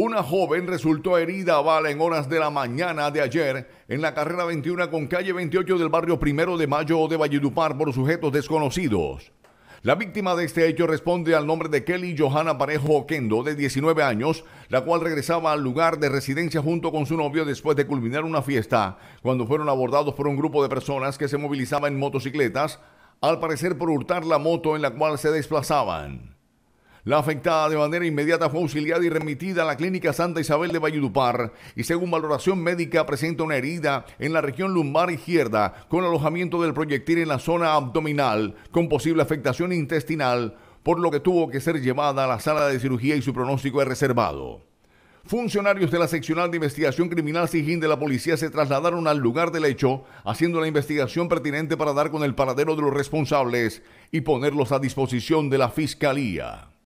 Una joven resultó herida a bala en horas de la mañana de ayer en la carrera 21 con calle 28 del barrio Primero de Mayo de Valledupar por sujetos desconocidos. La víctima de este hecho responde al nombre de Kelly Johanna Parejo Oquendo, de 19 años, la cual regresaba al lugar de residencia junto con su novio después de culminar una fiesta, cuando fueron abordados por un grupo de personas que se movilizaban en motocicletas, al parecer por hurtar la moto en la cual se desplazaban. La afectada de manera inmediata fue auxiliada y remitida a la Clínica Santa Isabel de Valledupar y según valoración médica presenta una herida en la región lumbar izquierda con alojamiento del proyectil en la zona abdominal con posible afectación intestinal, por lo que tuvo que ser llevada a la sala de cirugía y su pronóstico es reservado. Funcionarios de la seccional de investigación criminal SIGIN de la policía se trasladaron al lugar del hecho, haciendo la investigación pertinente para dar con el paradero de los responsables y ponerlos a disposición de la fiscalía.